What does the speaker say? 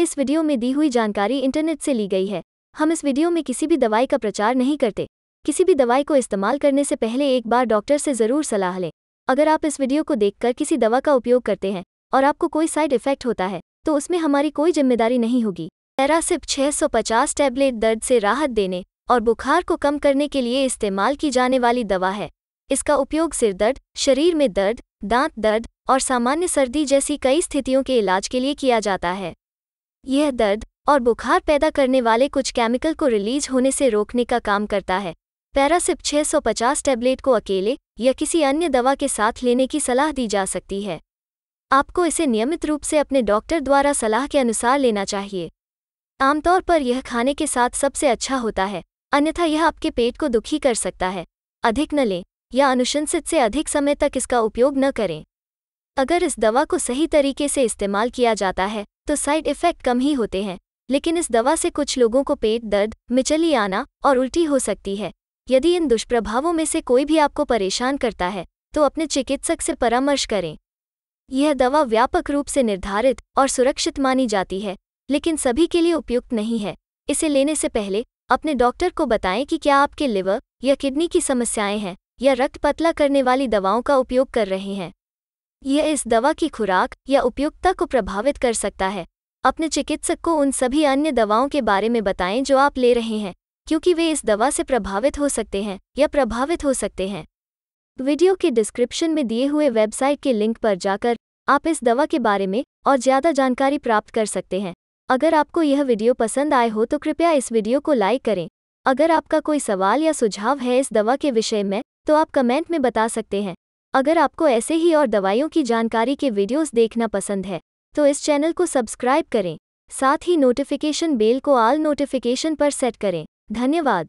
इस वीडियो में दी हुई जानकारी इंटरनेट से ली गई है हम इस वीडियो में किसी भी दवाई का प्रचार नहीं करते किसी भी दवाई को इस्तेमाल करने से पहले एक बार डॉक्टर से ज़रूर सलाह लें अगर आप इस वीडियो को देखकर किसी दवा का उपयोग करते हैं और आपको कोई साइड इफेक्ट होता है तो उसमें हमारी कोई जिम्मेदारी नहीं होगी पैरासिप 650 टैबलेट दर्द से राहत देने और बुखार को कम करने के लिए इस्तेमाल की जाने वाली दवा है इसका उपयोग सिर दर्द शरीर में दर्द दांत दर्द और सामान्य सर्दी जैसी कई स्थितियों के इलाज के लिए किया जाता है यह दर्द और बुखार पैदा करने वाले कुछ केमिकल को रिलीज होने से रोकने का काम करता है पैरासिप 650 टैबलेट को अकेले या किसी अन्य दवा के साथ लेने की सलाह दी जा सकती है आपको इसे नियमित रूप से अपने डॉक्टर द्वारा सलाह के अनुसार लेना चाहिए आमतौर पर यह खाने के साथ सबसे अच्छा होता है अन्यथा यह आपके पेट को दुखी कर सकता है अधिक न लें या अनुशंसित से अधिक समय तक इसका उपयोग न करें अगर इस दवा को सही तरीके से इस्तेमाल किया जाता है तो साइड इफेक्ट कम ही होते हैं लेकिन इस दवा से कुछ लोगों को पेट दर्द मिचली आना और उल्टी हो सकती है यदि इन दुष्प्रभावों में से कोई भी आपको परेशान करता है तो अपने चिकित्सक से परामर्श करें यह दवा व्यापक रूप से निर्धारित और सुरक्षित मानी जाती है लेकिन सभी के लिए उपयुक्त नहीं है इसे लेने से पहले अपने डॉक्टर को बताएं कि क्या आपके लिवर या किडनी की समस्याएं हैं या रक्त पतला करने वाली दवाओं का उपयोग कर रहे हैं यह इस दवा की खुराक या उपयुक्तता को प्रभावित कर सकता है अपने चिकित्सक को उन सभी अन्य दवाओं के बारे में बताएं जो आप ले रहे हैं क्योंकि वे इस दवा से प्रभावित हो सकते हैं या प्रभावित हो सकते हैं वीडियो के डिस्क्रिप्शन में दिए हुए वेबसाइट के लिंक पर जाकर आप इस दवा के बारे में और ज़्यादा जानकारी प्राप्त कर सकते हैं अगर आपको यह वीडियो पसंद आए हो तो कृपया इस वीडियो को लाइक करें अगर आपका कोई सवाल या सुझाव है इस दवा के विषय में तो आप कमेंट में बता सकते हैं अगर आपको ऐसे ही और दवाइयों की जानकारी के वीडियोस देखना पसंद है तो इस चैनल को सब्सक्राइब करें साथ ही नोटिफिकेशन बेल को आल नोटिफिकेशन पर सेट करें धन्यवाद